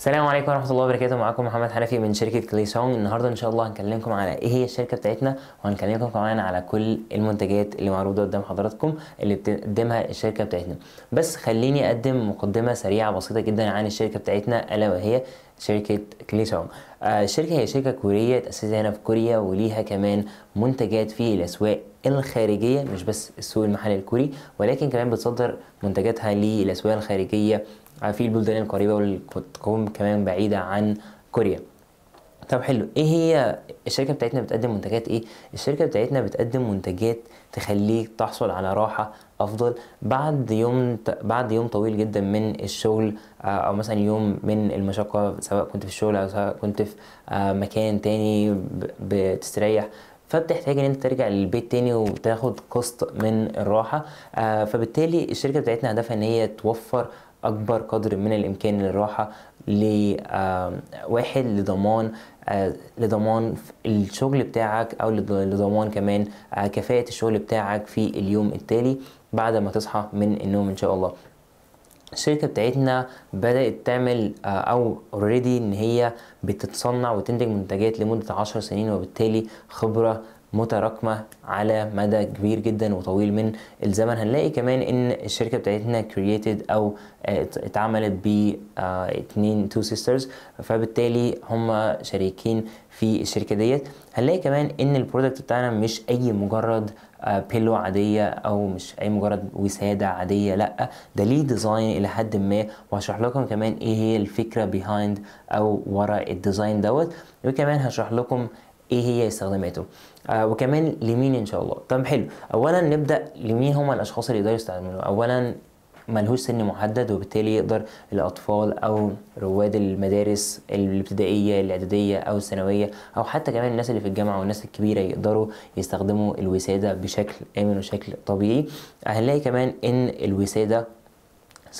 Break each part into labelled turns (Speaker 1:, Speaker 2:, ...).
Speaker 1: السلام عليكم ورحمه الله وبركاته معاكم محمد حنفي من شركه كلي سونج النهارده ان شاء الله هنكلمكم على ايه هي الشركه بتاعتنا وهنكلمكم كمان على كل المنتجات اللي معروضه قدام حضراتكم اللي بتقدمها الشركه بتاعتنا بس خليني اقدم مقدمه سريعه بسيطه جدا عن الشركه بتاعتنا الا وهي شركة كلي آه الشركة هي شركة كورية تأسست هنا في كوريا وليها كمان منتجات في الأسواق الخارجية مش بس السوق المحلي الكوري ولكن كمان بتصدر منتجاتها للأسواق الخارجية في البلدان القريبه بتكون كمان بعيده عن كوريا طب حلو ايه هي الشركه بتاعتنا بتقدم منتجات ايه الشركه بتاعتنا بتقدم منتجات تخليك تحصل على راحه افضل بعد يوم بعد يوم طويل جدا من الشغل آه، او مثلا يوم من المشقه سواء كنت في الشغل او سواء كنت في آه، مكان تاني بتستريح فبتحتاج ان انت ترجع للبيت تاني وتاخد قسط من الراحه آه، فبالتالي الشركه بتاعتنا هدفها ان هي توفر اكبر قدر من الامكان للراحه لواحد لضمان آه، لضمان الشغل بتاعك او لضمان كمان آه، كفاءه الشغل بتاعك في اليوم التالي بعد ما تصحى من النوم ان شاء الله الشركه بتاعتنا بدات تعمل آه، او اوريدي ان هي بتتصنع وتنتج منتجات لمده عشر سنين وبالتالي خبره متراكمه على مدى كبير جدا وطويل من الزمن هنلاقي كمان ان الشركه بتاعتنا created او آه، اتعملت ب آه، اتنين تو سيسترز فبالتالي هم شريكين في الشركه ديت هنلاقي كمان ان البرودكت بتاعنا مش اي مجرد بيلو آه، عاديه او مش اي مجرد وساده عاديه لا ده ليه ديزاين الى حد ما وهشرح لكم كمان ايه هي الفكره بيهايند او ورا الديزاين دوت وكمان هشرح لكم ايه هي استخداماته آه وكمان لمين ان شاء الله طب حلو اولا نبدا لمين هم الاشخاص اللي يقدروا يستعملوه اولا ملهوش سن محدد وبالتالي يقدر الأطفال أو رواد المدارس الابتدائية الإعدادية أو الثانوية أو حتى كمان الناس اللي في الجامعة والناس الكبيرة يقدروا يستخدموا الوسادة بشكل آمن وشكل طبيعي هنلاقي كمان إن الوسادة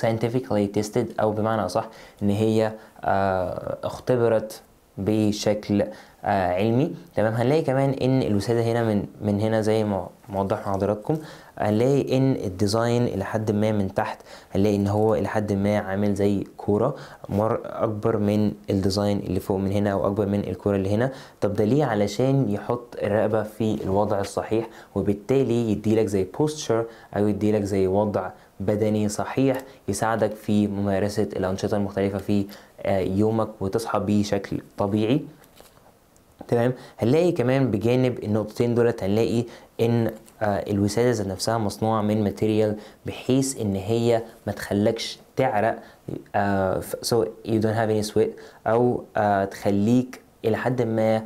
Speaker 1: scientifically tested أو بمعنى أصح إن هي آه، اختبرت بشكل آه علمي تمام هنلاقي كمان ان الوساده هنا من من هنا زي ما موضح حضراتكم هنلاقي ان الديزاين الى حد ما من تحت هنلاقي ان هو الى حد ما عامل زي كوره مر اكبر من الديزاين اللي فوق من هنا او اكبر من الكوره اللي هنا طب ده ليه علشان يحط الرقبه في الوضع الصحيح وبالتالي يديلك زي بوستشر او يديلك زي وضع بدني صحيح يساعدك في ممارسة الأنشطة المختلفة في آه، يومك وتصحى بشكل طبيعي تمام هنلاقي كمان بجانب النقطتين دولت هنلاقي ان آه، الوسادة ذات نفسها مصنوعة من ماتيريال بحيث ان هي ما تخلكش تعرق آه، so you don't have any sweat او تخليك الى حد ما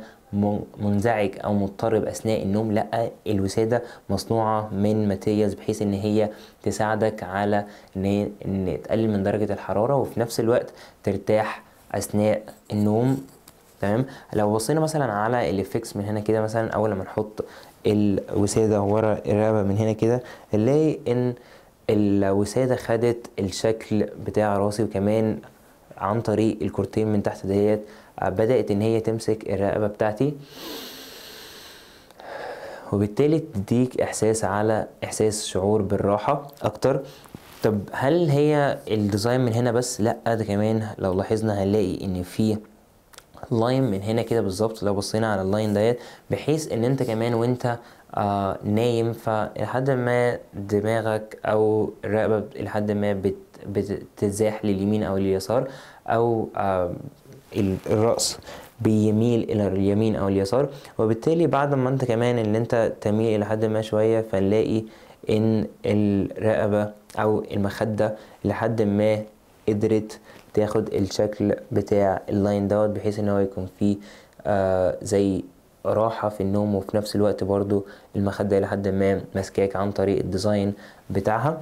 Speaker 1: منزعج او مضطرب اثناء النوم لا الوساده مصنوعه من ماتيريالز بحيث ان هي تساعدك على ان ان تقلل من درجه الحراره وفي نفس الوقت ترتاح اثناء النوم تمام لو بصينا مثلا على الافكس من هنا كده مثلا اول ما نحط الوساده ورا الرقبه من هنا كده نلاقي ان الوساده خدت الشكل بتاع راسي وكمان عن طريق الكورتين من تحت ديت آه، بدات ان هي تمسك الرقبه بتاعتي وبالتالي تديك احساس على احساس شعور بالراحه اكتر طب هل هي الديزاين من هنا بس لا ده كمان لو لاحظنا هنلاقي ان في لاين من هنا كده بالظبط لو بصينا على اللاين ديت بحيث ان انت كمان وانت آه نايم فلحد ما دماغك او الرقبه لحد ما بت بتتزاح لليمين او اليسار او الراس بيميل الى اليمين او اليسار وبالتالي بعد ما انت كمان ان انت تميل الى حد ما شويه فنلاقي ان الرقبه او المخده لحد ما قدرت تاخد الشكل بتاع اللاين دوت بحيث ان هو يكون فيه آه زي راحة في النوم وفي نفس الوقت برضو المخدة لحد ما ماسكاك عن طريق الديزاين بتاعها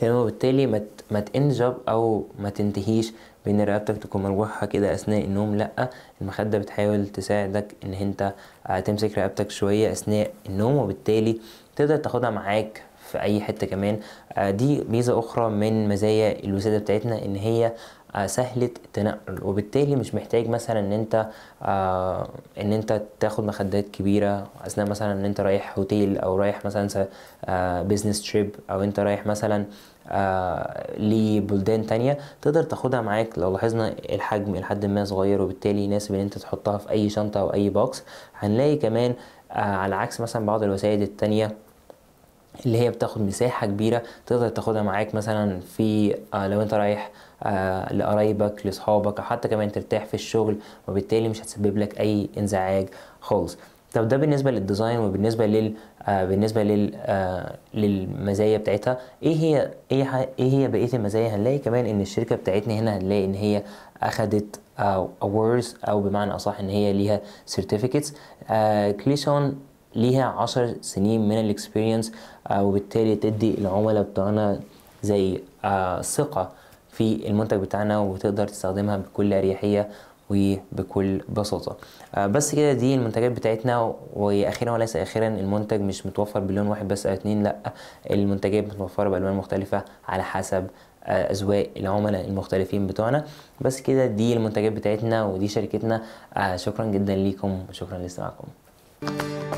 Speaker 1: تمام وبالتالي ما تنجب او ما تنتهيش بان رقبتك تكون مروحه كده اثناء النوم لا المخده بتحاول تساعدك ان انت آه، تمسك رقبتك شويه اثناء النوم وبالتالي تقدر تاخدها معاك في اي حته كمان آه، دي ميزه اخرى من مزايا الوساده بتاعتنا ان هي آه، سهله التنقل وبالتالي مش محتاج مثلا ان انت آه، ان انت تاخد مخدات كبيره اثناء مثلا ان انت رايح هوتيل او رايح مثلا بزنس تريب آه، او انت رايح مثلا لبلدان تانية تقدر تاخدها معاك لو لاحظنا الحجم لحد ما صغير وبالتالي يناسب ان انت تحطها في اي شنطة او اي بوكس هنلاقي كمان على عكس مثلا بعض الوسائد التانية اللي هي بتاخد مساحه كبيره تقدر تاخدها معاك مثلا في آه، لو انت رايح آه، لقرايبك لاصحابك او حتى كمان ترتاح في الشغل وبالتالي مش هتسبب لك اي انزعاج خالص طب ده بالنسبه للديزاين وبالنسبه لل آه بالنسبه لل آه للمزايا بتاعتها ايه هي ايه ايه هي بقيه المزايا هنلاقي كمان ان الشركه بتاعتنا هنا هنلاقي ان هي اخذت آه، awards او بمعنى اصح ان هي ليها certificates آه ليها عشر سنين من الاكسبيرينس آه، وبالتالي تدي العملاء بتوعنا زي آه، ثقة في المنتج بتاعنا وتقدر تستخدمها بكل أريحية وبكل بساطة آه، بس كده دي المنتجات بتاعتنا وأخيرا وليس أخيرا المنتج مش متوفر بلون واحد بس أو اتنين لأ المنتجات متوفرة بألوان مختلفة على حسب اذواق العملاء المختلفين بتوعنا بس كده دي المنتجات بتاعتنا ودي شركتنا شكرا جدا ليكم وشكرا لاستماعكم thank you